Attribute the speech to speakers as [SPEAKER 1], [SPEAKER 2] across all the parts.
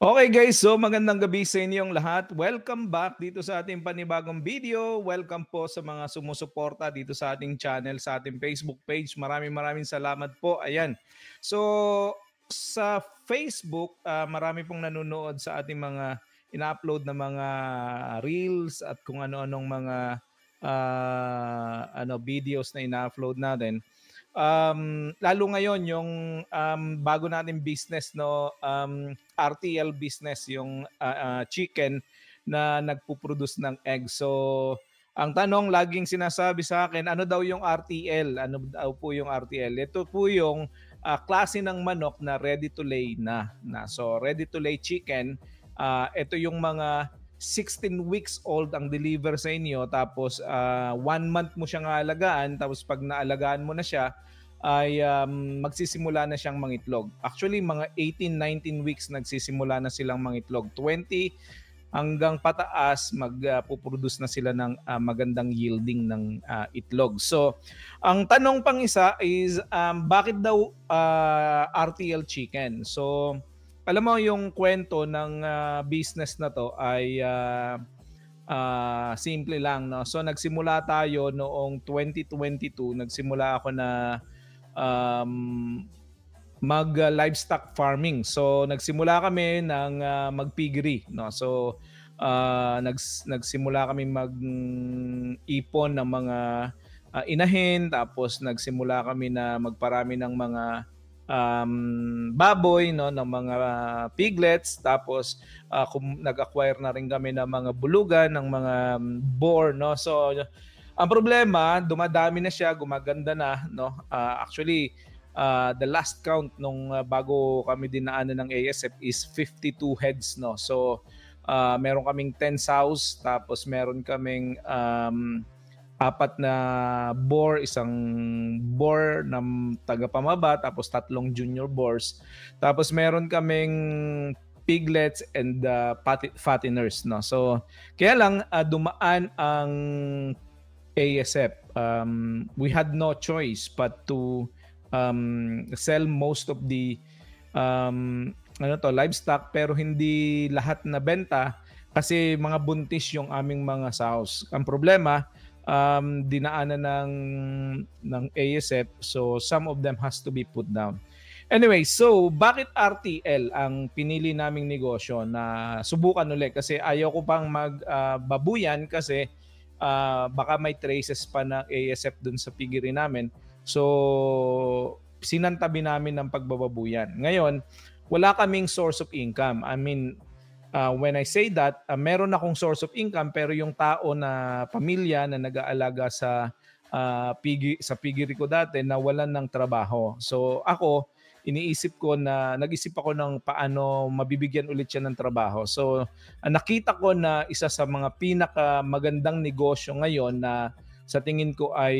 [SPEAKER 1] Okay guys, so magandang gabi sa inyong lahat. Welcome back dito sa ating panibagong video. Welcome po sa mga sumusuporta dito sa ating channel, sa ating Facebook page. Maraming maraming salamat po. Ayan. So sa Facebook, uh, marami pong nanonood sa ating mga ina-upload na mga reels at kung ano-anong mga uh, ano videos na ina-upload natin um, lalo ngayon yung um, bago natin business no um, RTL business yung uh, uh, chicken na nagpo-produce ng egg. So ang tanong laging sinasabi sa akin, ano daw yung RTL? Ano daw po yung RTL? Ito po yung uh, klase ng manok na ready to lay na. na. So ready to lay chicken, uh, ito yung mga 16 weeks old ang deliver sa inyo tapos uh, one month mo siyang alagaan tapos pag naalagaan mo na siya ay um, magsisimula na siyang mangitlog. Actually, mga 18-19 weeks nagsisimula na silang mangitlog. 20 hanggang pataas magpuproduce ah, uh, na sila ng uh, magandang yielding ng uh, itlog. So, ang tanong pang isa is um, bakit daw uh, RTL chicken? So, alam mo yung kwento ng uh, business na to ay uh, uh, simple lang no. So nagsimula tayo noong 2022, nagsimula ako na um, mag uh, livestock farming. So nagsimula kami ng uh, mag piggery no. So uh, nags, nagsimula kami mag-ipon ng mga uh, inahin tapos nagsimula kami na magparami ng mga um, baboy no ng mga piglets tapos uh, ah, kum- nag-acquire na rin kami ng mga bulugan ng mga um, boar no so ang problema dumadami na siya gumaganda na no uh, actually uh, the last count nung uh, bago kami dinaanan ng ASF is 52 heads no so uh, meron kaming 10 sows tapos meron kaming um, apat na bore, isang bore ng tagapamaba, tapos tatlong junior bores. Tapos meron kaming piglets and uh, fatteners. No? So, kaya lang uh, dumaan ang ASF. Um, we had no choice but to um, sell most of the um, ano to, livestock pero hindi lahat na benta kasi mga buntis yung aming mga sows. Ang problema, um, dinaanan ng ng ASF so some of them has to be put down. Anyway, so bakit RTL ang pinili naming negosyo na subukan ulit kasi ayaw ko pang magbabuyan ah, uh, kasi uh, baka may traces pa ng ASF dun sa pigiri namin. So sinantabi namin ng pagbababuyan. Ngayon, wala kaming source of income. I mean, uh, when I say that, uh, meron akong source of income pero yung tao na pamilya na nag-aalaga sa uh, pigi, sa pigiri ko dati na wala ng trabaho. So ako, iniisip ko na nag-isip ako ng paano mabibigyan ulit siya ng trabaho. So uh, nakita ko na isa sa mga pinaka magandang negosyo ngayon na sa tingin ko ay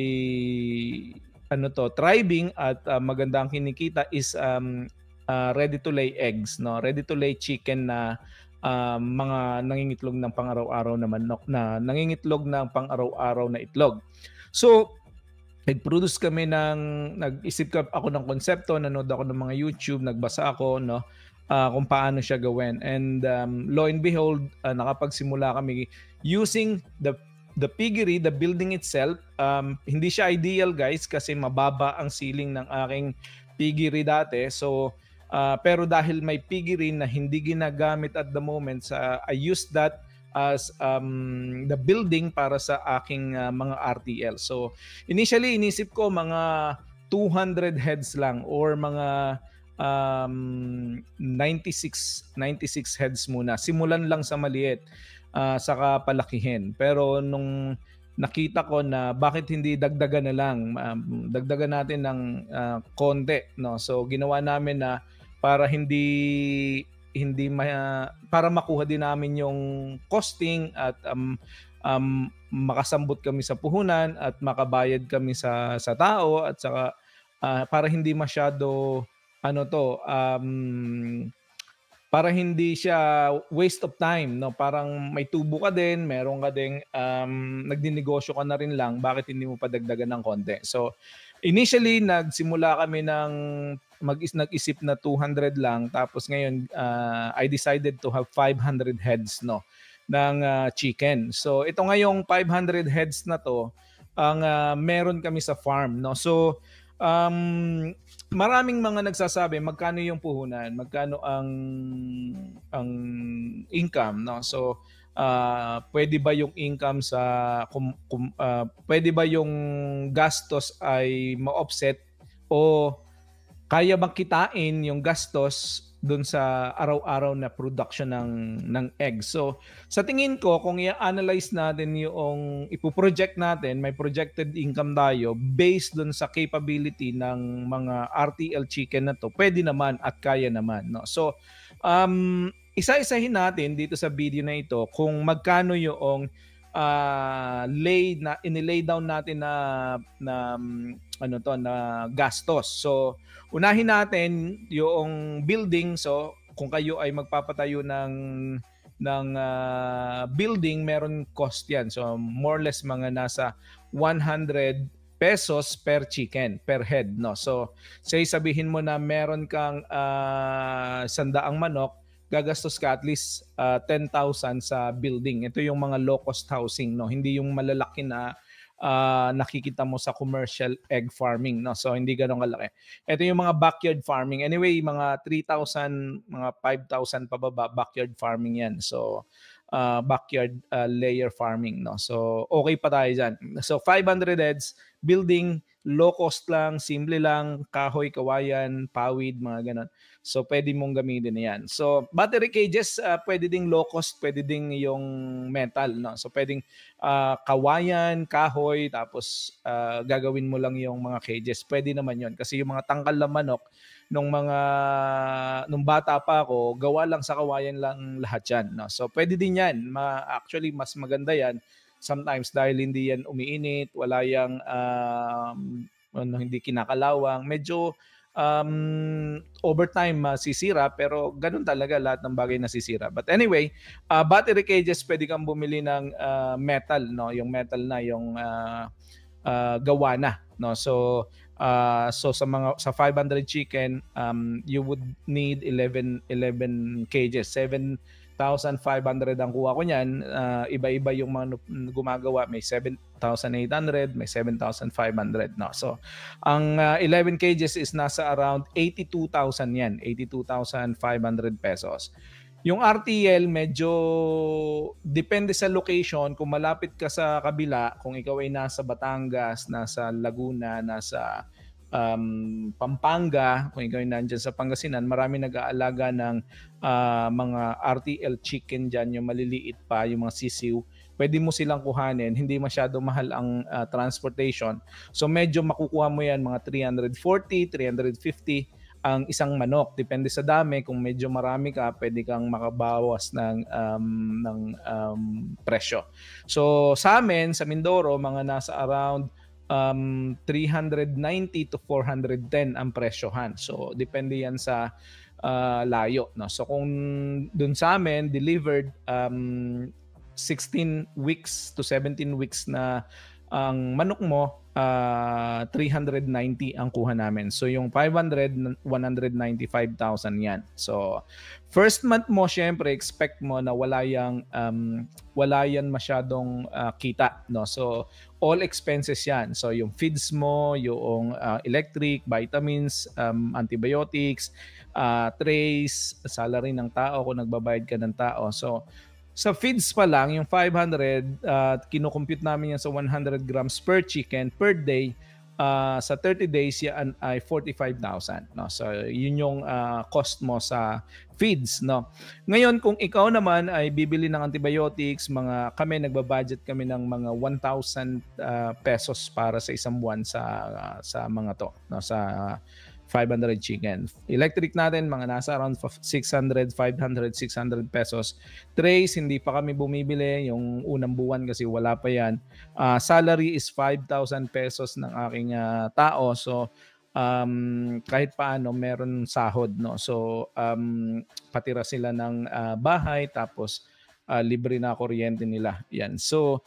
[SPEAKER 1] ano to, thriving at uh, maganda kinikita is um, uh, ready to lay eggs, no? Ready to lay chicken na uh, mga nangingitlog ng pang-araw-araw na manok na nangingitlog ng pang-araw-araw na itlog. So, nag-produce kami ng nag-isip ka ako ng konsepto, nanood ako ng mga YouTube, nagbasa ako no uh, kung paano siya gawin. And um, lo and behold, uh, nakapagsimula kami using the the piggery, the building itself. Um, hindi siya ideal guys kasi mababa ang ceiling ng aking piggery dati. So Uh, pero dahil may piggy rin na hindi ginagamit at the moment, sa uh, I used that as um, the building para sa aking uh, mga RTL. So initially inisip ko mga 200 heads lang or mga um, 96 96 heads muna. Simulan lang sa maliit uh, saka palakihin. Pero nung nakita ko na bakit hindi dagdagan na lang um, dagdagan natin ng uh, konti no so ginawa namin na para hindi hindi ma, para makuha din namin yung costing at um, um, makasambot kami sa puhunan at makabayad kami sa sa tao at saka uh, para hindi masyado ano to um, para hindi siya waste of time no parang may tubo ka din meron ka ding um, nagdinegosyo ka na rin lang bakit hindi mo padagdagan ng konti so Initially, nagsimula kami ng mag nag-isip na 200 lang tapos ngayon uh, I decided to have 500 heads no ng uh, chicken. So ito ngayong 500 heads na to ang uh, meron kami sa farm no. So um, maraming mga nagsasabi magkano yung puhunan, magkano ang ang income no. So uh, pwede ba yung income sa kum, kum, uh, pwede ba yung gastos ay ma-offset o kaya bang kitain yung gastos doon sa araw-araw na production ng ng egg. So, sa tingin ko kung i-analyze natin yung ipo-project natin, may projected income tayo based doon sa capability ng mga RTL chicken na to. Pwede naman at kaya naman, no. So, um isa-isahin natin dito sa video na ito kung magkano yung uh, lay na inilay down natin na na mm, ano to na gastos. So unahin natin yung building so kung kayo ay magpapatayo ng ng uh, building meron cost yan. So more or less mga nasa 100 pesos per chicken, per head, no? So, say sabihin mo na meron kang uh, sandaang manok, gagastos ka at least uh, ah, 10,000 sa building. Ito yung mga low-cost housing, no? Hindi yung malalaki na uh, nakikita mo sa commercial egg farming, no? So hindi ganoon kalaki. Ito yung mga backyard farming. Anyway, mga 3,000, mga 5,000 pababa backyard farming 'yan. So uh, backyard uh, layer farming, no? So okay pa tayo diyan. So 500 heads, building, low cost lang, simple lang, kahoy, kawayan, pawid, mga ganun. So pwede mong gamitin yan. So battery cages, uh, pwede ding low cost, pwede ding yung metal. No? So pwedeng uh, kawayan, kahoy, tapos uh, gagawin mo lang yung mga cages. Pwede naman yon Kasi yung mga tangkal ng manok, nung mga nung bata pa ako, gawa lang sa kawayan lang lahat 'yan, no. So pwede din 'yan. Ma, actually mas maganda 'yan sometimes dahil hindi 'yan umiinit, wala yang um, ano, hindi kinakalawang, medyo um, overtime uh, sisira pero ganun talaga lahat ng bagay nasisira. But anyway, uh, battery cages pwede kang bumili ng uh, metal no, yung metal na yung uh, uh, gawa na no. So uh, so sa mga sa 500 chicken um, you would need 11 11 cages, 7 1,500 ang kuha ko niyan. Uh, iba-iba yung mga gumagawa. May 7,800, may 7,500. No? So, ang uh, ah, 11 cages is nasa around 82,000 yan. 82,500 pesos. Yung RTL medyo depende sa location kung malapit ka sa kabila, kung ikaw ay nasa Batangas, nasa Laguna, nasa um, Pampanga, kung ikaw nandyan sa Pangasinan, marami nag-aalaga ng uh, mga RTL chicken dyan, yung maliliit pa, yung mga sisiw. Pwede mo silang kuhanin, hindi masyado mahal ang uh, transportation. So medyo makukuha mo yan mga 340, 350 ang isang manok. Depende sa dami, kung medyo marami ka, pwede kang makabawas ng, um, ng um, presyo. So sa amin, sa Mindoro, mga nasa around um, 390 to 410 ang presyohan. So, depende yan sa uh, layo. No? So, kung dun sa amin, delivered um, 16 weeks to 17 weeks na ang manok mo, uh, ah, 390 ang kuha namin. So yung 500, 195,000 yan. So first month mo, syempre, expect mo na wala yang, um, wala yan masyadong uh, kita. No? So all expenses yan. So yung feeds mo, yung uh, electric, vitamins, um, antibiotics, uh, trays, salary ng tao kung nagbabayad ka ng tao. So sa feeds pa lang, yung 500, uh, kinukompute namin yan sa 100 grams per chicken per day. Uh, sa 30 days, yan ay 45,000. No? So, yun yung uh, cost mo sa feeds. No? Ngayon, kung ikaw naman ay bibili ng antibiotics, mga kami, nagbabudget kami ng mga 1,000 uh, pesos para sa isang buwan sa, uh, sa mga to. No? Sa uh, 500 chicken. Electric natin, mga nasa around 600, 500, 600 pesos. Trays, hindi pa kami bumibili. Yung unang buwan kasi wala pa yan. Uh, salary is 5,000 pesos ng aking uh, tao. So, um, kahit paano meron sahod. No? So, um, patira sila ng uh, bahay tapos uh, libre na kuryente nila. Yan. So,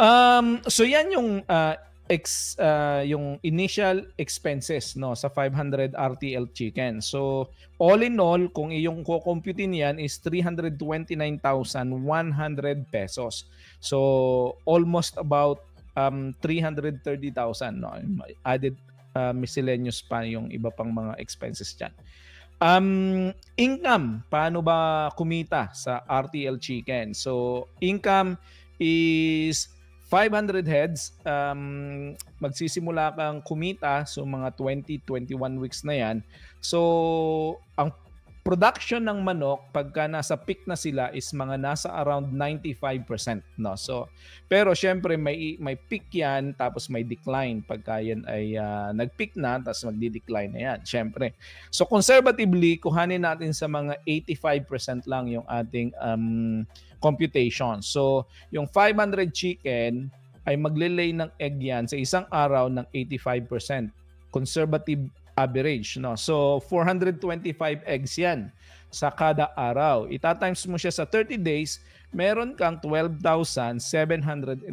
[SPEAKER 1] um, so yan yung uh, ex uh, yung initial expenses no sa 500 RTL chicken. So all in all kung iyong kukumputin niyan is 329,100 pesos. So almost about um 330,000 no added uh, miscellaneous pa yung iba pang mga expenses diyan. Um, income, paano ba kumita sa RTL Chicken? So, income is 500 heads, um, magsisimula kang kumita so mga 20, 21 weeks na yan. So, ang production ng manok pagka nasa peak na sila is mga nasa around 95% no so pero syempre may may peak yan tapos may decline pagka yan ay uh, nag-peak na tapos magdi decline na yan syempre so conservatively kuhanin natin sa mga 85% lang yung ating um, computation so yung 500 chicken ay maglelay ng egg yan sa isang araw ng 85% conservative average. No? So, 425 eggs yan sa kada araw. ita times mo siya sa 30 days, meron kang 12,750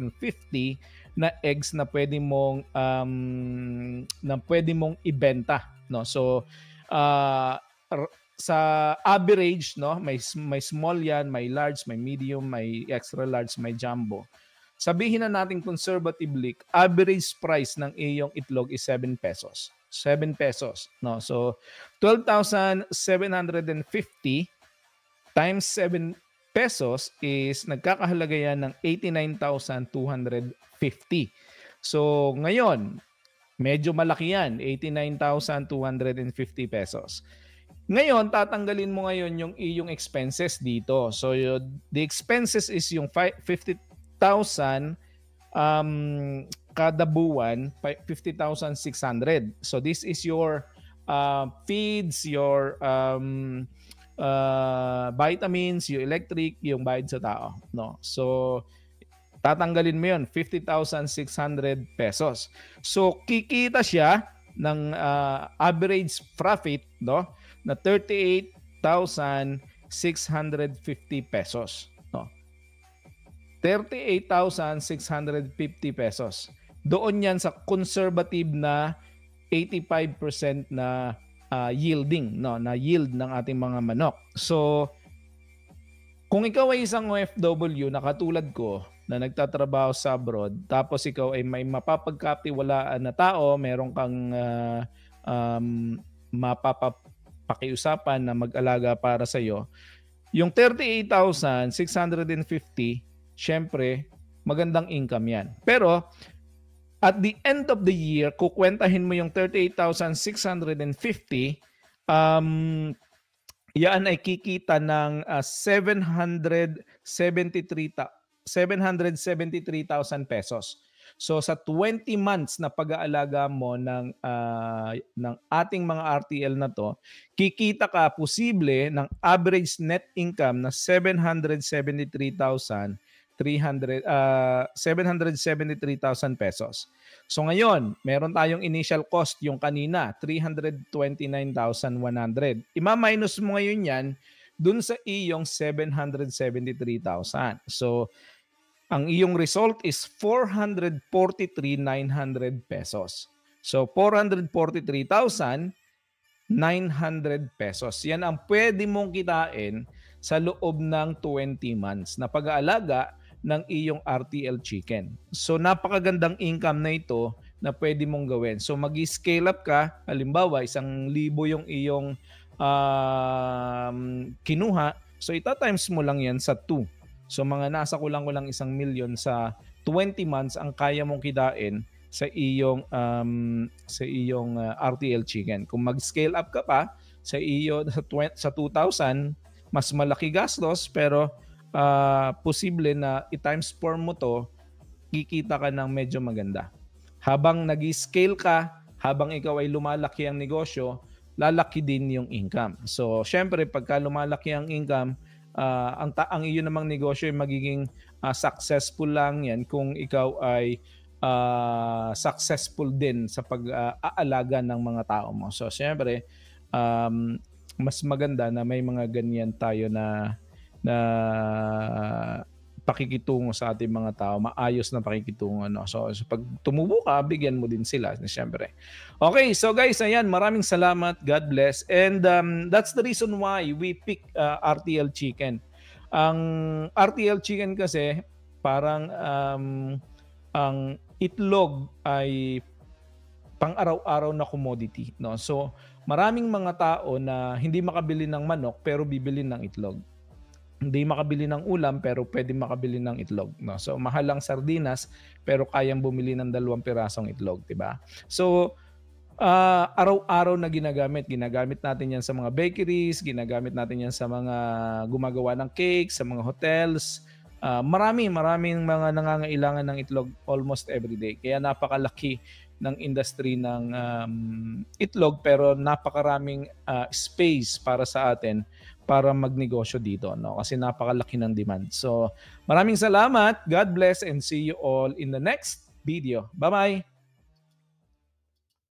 [SPEAKER 1] na eggs na pwede mong um, na pwede mong ibenta no so uh, sa average no may may small yan may large may medium may extra large may jumbo Sabihin na natin conservatively, average price ng iyong itlog is 7 pesos. 7 pesos. No? So, 12,750 times 7 pesos is nagkakahalaga yan ng 89,250. So, ngayon, medyo malaki yan, 89,250 pesos. Ngayon, tatanggalin mo ngayon yung iyong expenses dito. So, the expenses is yung 50, 50,000 um, kada buwan, 50,600. So this is your uh, feeds, your um, uh, vitamins, your electric, yung bayad sa tao. No? So, tatanggalin mo yun, 50,600 pesos. So, kikita siya ng uh, average profit no, na 38,650 pesos. 38,650 pesos. Doon yan sa conservative na 85% na uh, yielding, no, na yield ng ating mga manok. So, kung ikaw ay isang OFW na katulad ko na nagtatrabaho sa abroad, tapos ikaw ay may mapapagkatiwalaan na tao, meron kang uh, um, mapapakiusapan na mag-alaga para sa iyo, yung 38,650 syempre, magandang income yan. Pero, at the end of the year, kukwentahin mo yung 38,650, um, yan ay kikita ng uh, ah, 773,000 pesos. So sa 20 months na pag-aalaga mo ng uh, ng ating mga RTL na to, kikita ka posible ng average net income na 773,000 300 uh, 773,000 pesos. So ngayon, meron tayong initial cost yung kanina, 329,100. Ima-minus mo ngayon 'yan dun sa iyong 773,000. So ang iyong result is 443,900 pesos. So 443,900 pesos. Yan ang pwede mong kitain sa loob ng 20 months na pag-aalaga ng iyong RTL chicken. So napakagandang income na ito na pwede mong gawin. So mag scale up ka, halimbawa isang libo yung iyong uh, kinuha, so ita times mo lang yan sa 2. So mga nasa kulang-kulang isang million sa 20 months ang kaya mong kidain sa iyong um, sa iyong uh, RTL chicken. Kung mag-scale up ka pa sa iyo sa, 20, sa 2000, mas malaki gastos pero uh, posible na i-times 4 mo to, kikita ka ng medyo maganda. Habang nag scale ka, habang ikaw ay lumalaki ang negosyo, lalaki din yung income. So, syempre, pagka lumalaki ang income, uh, ang, ta- ang iyo namang negosyo ay magiging uh, successful lang yan kung ikaw ay uh, successful din sa pag-aalaga uh, ng mga tao mo. So, syempre, um, mas maganda na may mga ganyan tayo na na pakikitungo sa ating mga tao, maayos na pakikitungo. No? So, so pag tumubo ka, bigyan mo din sila, siyempre. Okay, so guys, ayan, maraming salamat. God bless. And um, that's the reason why we pick uh, RTL Chicken. Ang RTL Chicken kasi, parang um, ang itlog ay pang-araw-araw na commodity. No? So, maraming mga tao na hindi makabili ng manok pero bibili ng itlog hindi makabili ng ulam pero pwede makabili ng itlog no so mahal ang sardinas pero kayang bumili ng dalawang pirasong itlog di ba so uh, araw-araw na ginagamit ginagamit natin yan sa mga bakeries ginagamit natin yan sa mga gumagawa ng cakes sa mga hotels uh, marami maraming mga nangangailangan ng itlog almost every day kaya napakalaki ng industry ng um, itlog pero napakaraming uh, space para sa atin para magnegosyo dito no kasi napakalaki ng demand. So maraming salamat. God bless and see you all in the next video. Bye-bye.